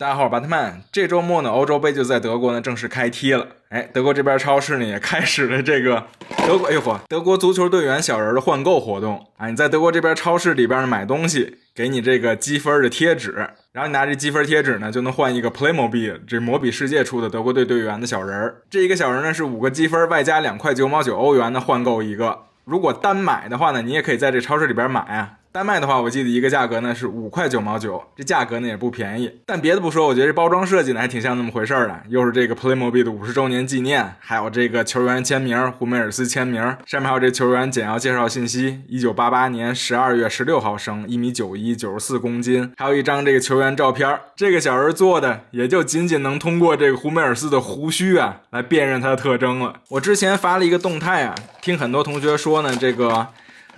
大家好，我是特曼。这周末呢，欧洲杯就在德国呢正式开踢了。哎，德国这边超市呢也开始了这个德国呦呵，德国足球队员小人的换购活动。啊！你在德国这边超市里边呢买东西，给你这个积分的贴纸，然后你拿这积分贴纸呢就能换一个 Playmobi l 这魔比世界出的德国队队员的小人儿。这一个小人呢是五个积分外加两块九毛九欧元呢换购一个。如果单买的话呢，你也可以在这超市里边买啊。丹麦的话，我记得一个价格呢是五块九毛九，这价格呢也不便宜。但别的不说，我觉得这包装设计呢还挺像那么回事儿的，又是这个 Playmobil 的五十周年纪念，还有这个球员签名，胡梅尔斯签名，上面还有这球员简要介绍信息：一九八八年十二月十六号生，一米九一，九十四公斤，还有一张这个球员照片。这个小人做的也就仅仅能通过这个胡梅尔斯的胡须啊来辨认他的特征了。我之前发了一个动态啊，听很多同学说呢，这个。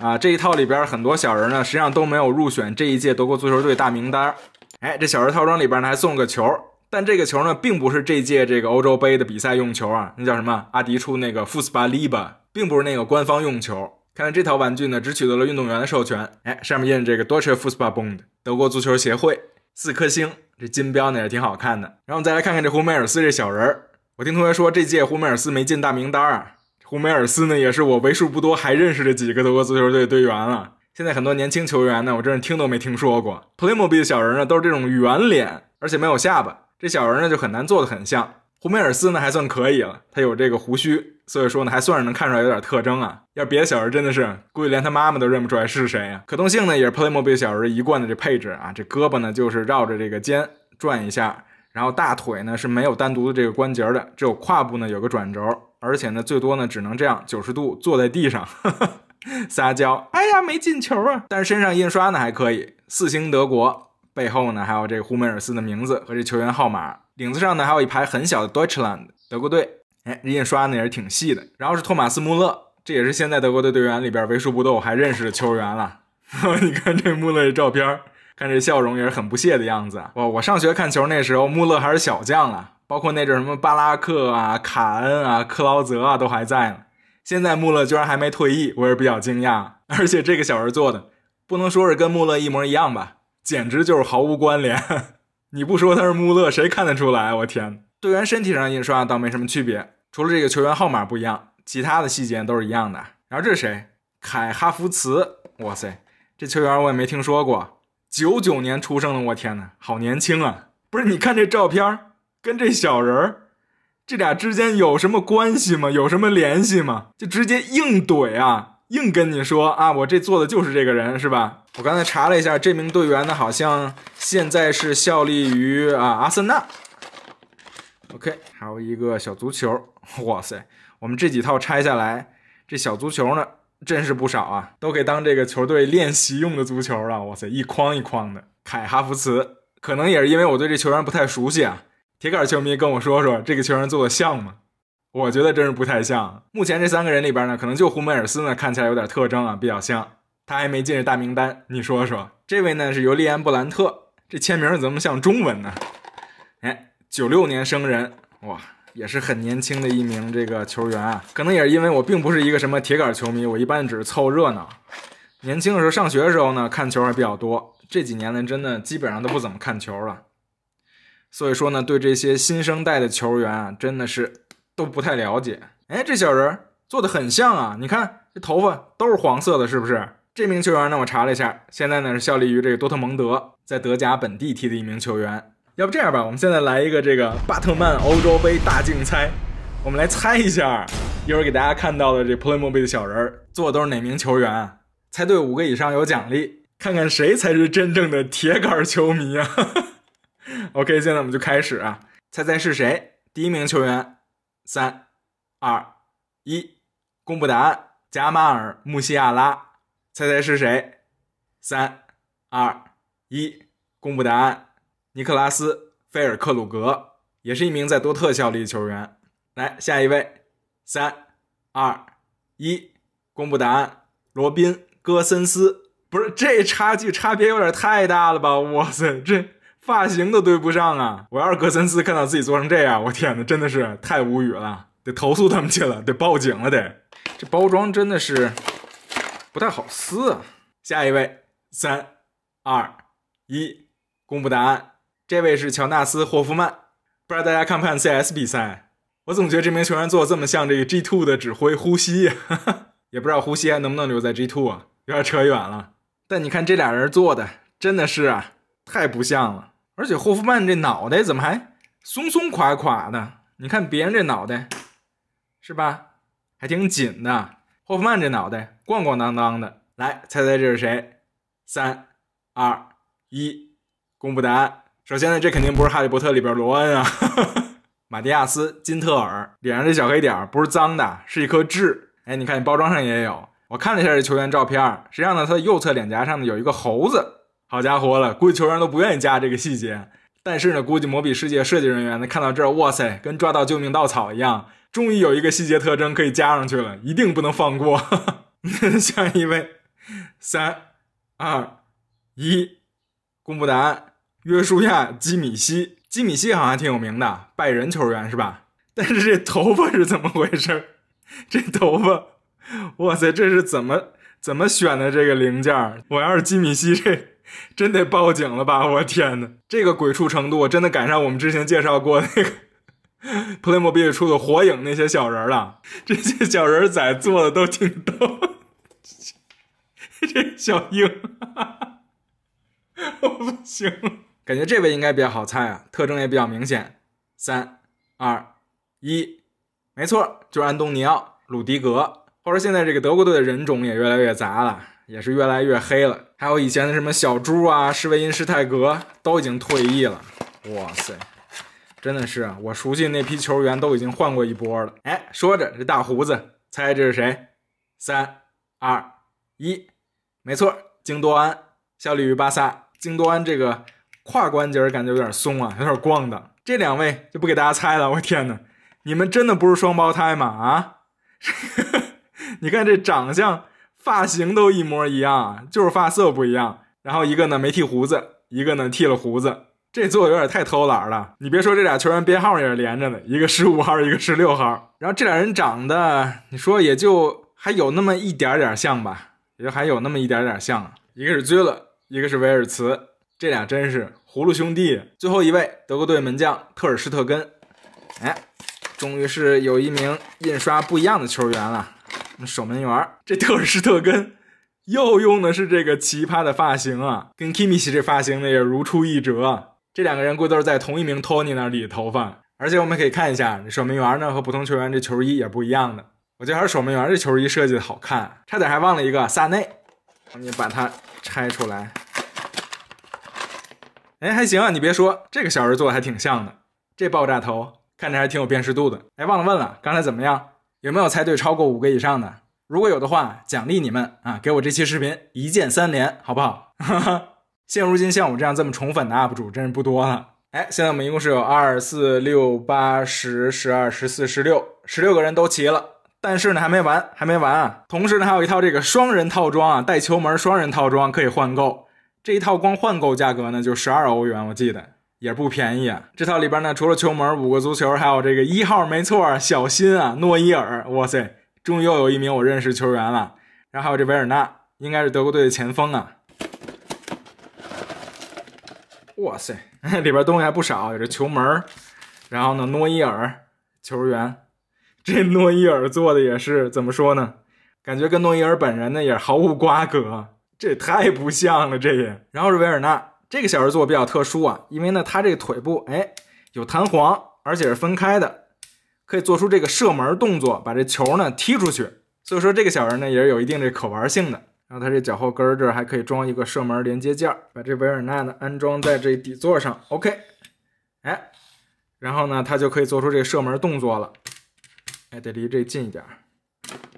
啊，这一套里边很多小人呢，实际上都没有入选这一届德国足球队大名单。哎，这小人套装里边呢还送个球，但这个球呢并不是这届这个欧洲杯的比赛用球啊，那叫什么？阿迪出那个 f u s b a l i b a 并不是那个官方用球。看看这套玩具呢，只取得了运动员的授权。哎，上面印这个 Deutsche f u s b a l l Bund，德国足球协会，四颗星，这金标呢也挺好看的。然后我们再来看看这胡梅尔斯这小人儿，我听同学说这届胡梅尔斯没进大名单啊。胡梅尔斯呢，也是我为数不多还认识的几个德国足球队队员了。现在很多年轻球员呢，我真是听都没听说过。Playmobil 的小人呢，都是这种圆脸，而且没有下巴，这小人呢就很难做的很像。胡梅尔斯呢还算可以了，他有这个胡须，所以说呢还算是能看出来有点特征啊。要别的小人真的是，估计连他妈妈都认不出来是谁啊。可动性呢也是 Playmobil 小人一贯的这配置啊，这胳膊呢就是绕着这个肩转一下。然后大腿呢是没有单独的这个关节的，只有胯部呢有个转轴，而且呢最多呢只能这样九十度坐在地上 撒娇。哎呀，没进球啊！但是身上印刷呢还可以，四星德国，背后呢还有这胡梅尔斯的名字和这球员号码，领子上呢还有一排很小的 Deutschland 德国队。哎，印刷呢也是挺细的。然后是托马斯穆勒，这也是现在德国队队员里边为数不多我还认识的球员了。你看这穆勒的照片。看这笑容也是很不屑的样子。我我上学看球那时候，穆勒还是小将啊，包括那阵什么巴拉克啊、卡恩啊、克劳泽啊都还在呢。现在穆勒居然还没退役，我也比较惊讶。而且这个小人做的，不能说是跟穆勒一模一样吧，简直就是毫无关联。你不说他是穆勒，谁看得出来？我天，队员身体上印刷倒没什么区别，除了这个球员号码不一样，其他的细节都是一样的。然后这是谁？凯哈弗茨。哇塞，这球员我也没听说过。九九年出生的，我天哪，好年轻啊！不是，你看这照片儿跟这小人儿，这俩之间有什么关系吗？有什么联系吗？就直接硬怼啊，硬跟你说啊，我这做的就是这个人，是吧？我刚才查了一下，这名队员呢，好像现在是效力于啊阿森纳。OK，还有一个小足球，哇塞，我们这几套拆下来，这小足球呢？真是不少啊，都可以当这个球队练习用的足球了。哇塞，一筐一筐的。凯哈弗茨可能也是因为我对这球员不太熟悉啊。铁杆球迷跟我说说，这个球员做的像吗？我觉得真是不太像。目前这三个人里边呢，可能就胡梅尔斯呢看起来有点特征啊，比较像。他还没进入大名单，你说说，这位呢是尤利安布兰特，这签名怎么像中文呢？哎，九六年生人，哇。也是很年轻的一名这个球员，啊。可能也是因为我并不是一个什么铁杆球迷，我一般只是凑热闹。年轻的时候上学的时候呢，看球还比较多，这几年呢，真的基本上都不怎么看球了。所以说呢，对这些新生代的球员啊，真的是都不太了解。哎，这小人做的很像啊，你看这头发都是黄色的，是不是？这名球员呢，我查了一下，现在呢是效力于这个多特蒙德，在德甲本地踢的一名球员。要不这样吧，我们现在来一个这个巴特曼欧洲杯大竞猜，我们来猜一下，一会儿给大家看到的这 Playmobil 的小人儿坐的都是哪名球员？啊？猜对五个以上有奖励，看看谁才是真正的铁杆球迷啊！OK，现在我们就开始啊，猜猜是谁？第一名球员，三二一，公布答案：贾马尔穆西亚拉。猜猜是谁？三二一，公布答案。尼克拉斯·菲尔克鲁格也是一名在多特效力的球员。来，下一位，三、二、一，公布答案。罗宾·戈森斯，不是这差距差别有点太大了吧？哇塞，这发型都对不上啊！我要是戈森斯看到自己做成这样，我天哪，真的是太无语了，得投诉他们去了，得报警了，得。这包装真的是不太好撕啊。下一位，三、二、一，公布答案。这位是乔纳斯·霍夫曼，不知道大家看不看 CS 比赛？我总觉得这名球员做这么像这个 g Two 的指挥呼吸，也不知道呼吸还能不能留在 g Two 啊，有点扯远了。但你看这俩人做的真的是啊，太不像了。而且霍夫曼这脑袋怎么还松松垮垮的？你看别人这脑袋是吧，还挺紧的。霍夫曼这脑袋咣咣当当的。来，猜猜这是谁？三、二、一，公布答案。首先呢，这肯定不是《哈利波特》里边罗恩啊，马蒂亚斯·金特尔脸上这小黑点儿不是脏的，是一颗痣。哎，你看你包装上也有。我看了一下这球员照片，实际上呢，他的右侧脸颊上呢有一个猴子。好家伙了，估计球员都不愿意加这个细节，但是呢，估计《魔比世界》设计人员呢看到这儿，哇塞，跟抓到救命稻草一样，终于有一个细节特征可以加上去了，一定不能放过。下一位，三、二、一，公布答案。约书亚·基米希，基米希好像挺有名的拜仁球员是吧？但是这头发是怎么回事？这头发，哇塞，这是怎么怎么选的这个零件？我要是基米希，这 真得报警了吧？我天哪，这个鬼畜程度真的赶上我们之前介绍过那个 p l a y m o b i l 出的火影那些小人了。这些小人仔做的都挺逗，这小鹰，我不行了。感觉这位应该比较好猜啊，特征也比较明显。三、二、一，没错，就是安东尼奥·鲁迪格。话说现在这个德国队的人种也越来越杂了，也是越来越黑了。还有以前的什么小猪啊，施维因施泰格都已经退役了。哇塞，真的是我熟悉那批球员都已经换过一波了。哎，说着这大胡子，猜这是谁？三、二、一，没错，京多安效力于巴萨。京多安这个。胯关节感觉有点松啊，有点咣的。这两位就不给大家猜了。我天哪，你们真的不是双胞胎吗？啊，你看这长相、发型都一模一样，就是发色不一样。然后一个呢没剃胡子，一个呢剃了胡子。这做有点太偷懒了。你别说，这俩球员编号也是连着的，一个十五号，一个十六号。然后这俩人长得，你说也就还有那么一点点像吧，也就还有那么一点点像。一个是居勒，一个是维尔茨。这俩真是葫芦兄弟。最后一位德国队门将特尔施特根，哎，终于是有一名印刷不一样的球员了。守门员这特尔施特根又用的是这个奇葩的发型啊，跟 k i 米希这发型呢也如出一辙。这两个人估计都是在同一名托尼那里头发。而且我们可以看一下，守门员呢和普通球员这球衣也不一样的。我觉得还是守门员这球衣设计的好看，差点还忘了一个萨内，赶紧把它拆出来。哎，还行啊，你别说，这个小人做的还挺像的。这爆炸头看着还挺有辨识度的。哎，忘了问了，刚才怎么样？有没有猜对超过五个以上的？如果有的话，奖励你们啊，给我这期视频一键三连，好不好？现如今像我这样这么宠粉的 UP 主真是不多了。哎，现在我们一共是有二四六八十十二十四十六十六个人都齐了。但是呢，还没完，还没完啊！同时呢，还有一套这个双人套装啊，带球门双人套装可以换购。这一套光换购价格呢就十二欧元，我记得也不便宜。啊。这套里边呢，除了球门、五个足球，还有这个一号，没错，小心啊，诺伊尔。哇塞，终于又有一名我认识球员了。然后还有这维尔纳，应该是德国队的前锋啊。哇塞，里边东西还不少，有这球门，然后呢，诺伊尔球员，这诺伊尔做的也是怎么说呢？感觉跟诺伊尔本人呢也毫无瓜葛。这也太不像了，这也。然后是维尔纳，这个小人座比较特殊啊，因为呢，他这个腿部哎有弹簧，而且是分开的，可以做出这个射门动作，把这球呢踢出去。所以说这个小人呢也是有一定这可玩性的。然后他这脚后跟儿这儿还可以装一个射门连接件儿，把这维尔纳呢安装在这底座上。OK，哎，然后呢，他就可以做出这个射门动作了。哎，得离这近一点。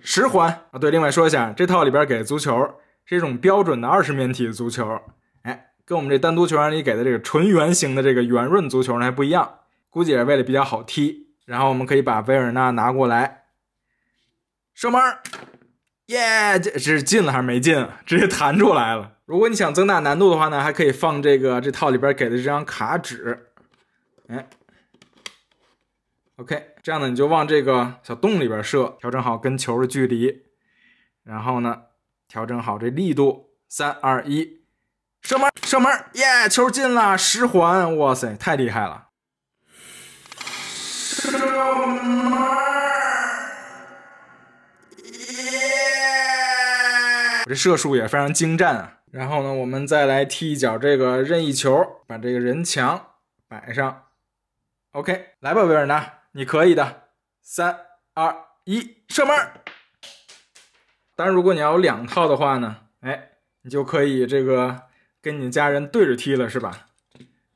十环啊，对，另外说一下，这套里边给足球。是一种标准的二十面体足球，哎，跟我们这单独球员里给的这个纯圆形的这个圆润足球还不一样，估计也是为了比较好踢。然后我们可以把维尔纳拿过来，射门，耶，这是进了还是没进？直接弹出来了。如果你想增大难度的话呢，还可以放这个这套里边给的这张卡纸，哎，OK，这样呢你就往这个小洞里边射，调整好跟球的距离，然后呢。调整好这力度，三二一，射门！射门！耶，球进了！十环！哇塞，太厉害了！射门！耶！这射术也非常精湛啊。然后呢，我们再来踢一脚这个任意球，把这个人墙摆上。OK，来吧，维尔纳，你可以的！三二一，射门！但如果你要有两套的话呢，哎，你就可以这个跟你家人对着踢了，是吧？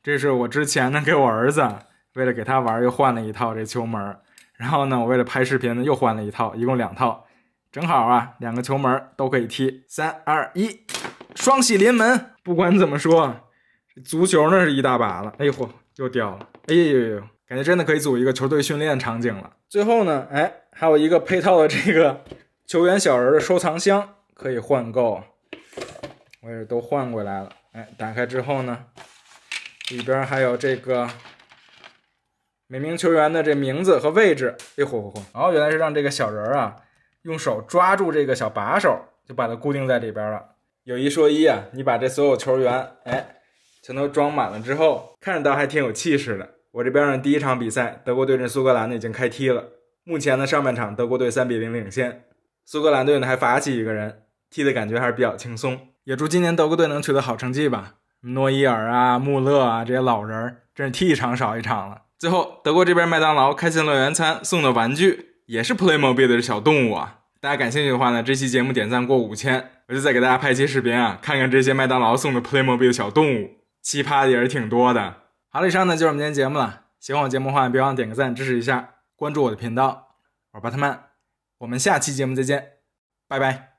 这是我之前呢给我儿子，为了给他玩又换了一套这球门，然后呢，我为了拍视频呢又换了一套，一共两套，正好啊，两个球门都可以踢。三二一，双喜临门！不管怎么说，足球那是一大把了。哎呦嚯，又掉了！哎呦呦呦，感觉真的可以组一个球队训练场景了。最后呢，哎，还有一个配套的这个。球员小人的收藏箱可以换购，我也是都换过来了。哎，打开之后呢，里边还有这个每名球员的这名字和位置。哎，嚯嚯嚯！哦，原来是让这个小人儿啊，用手抓住这个小把手，就把它固定在里边了。有一说一啊，你把这所有球员哎全都装满了之后，看着倒还挺有气势的。我这边第一场比赛，德国对阵苏格兰呢，已经开踢了。目前呢，上半场，德国队三比零领先。苏格兰队呢还罚起一个人，踢的感觉还是比较轻松。也祝今年德国队能取得好成绩吧。诺伊尔啊、穆勒啊这些老人儿真是踢一场少一场了。最后，德国这边麦当劳开心乐园餐送的玩具也是 Playmobil 的小动物啊。大家感兴趣的话呢，这期节目点赞过五千，我就再给大家拍一期视频啊，看看这些麦当劳送的 Playmobil 的小动物，奇葩的也是挺多的。好了，以上呢就是我们今天节目了。喜欢我节目的话，别忘点个赞支持一下，关注我的频道。我是巴特曼。我们下期节目再见，拜拜。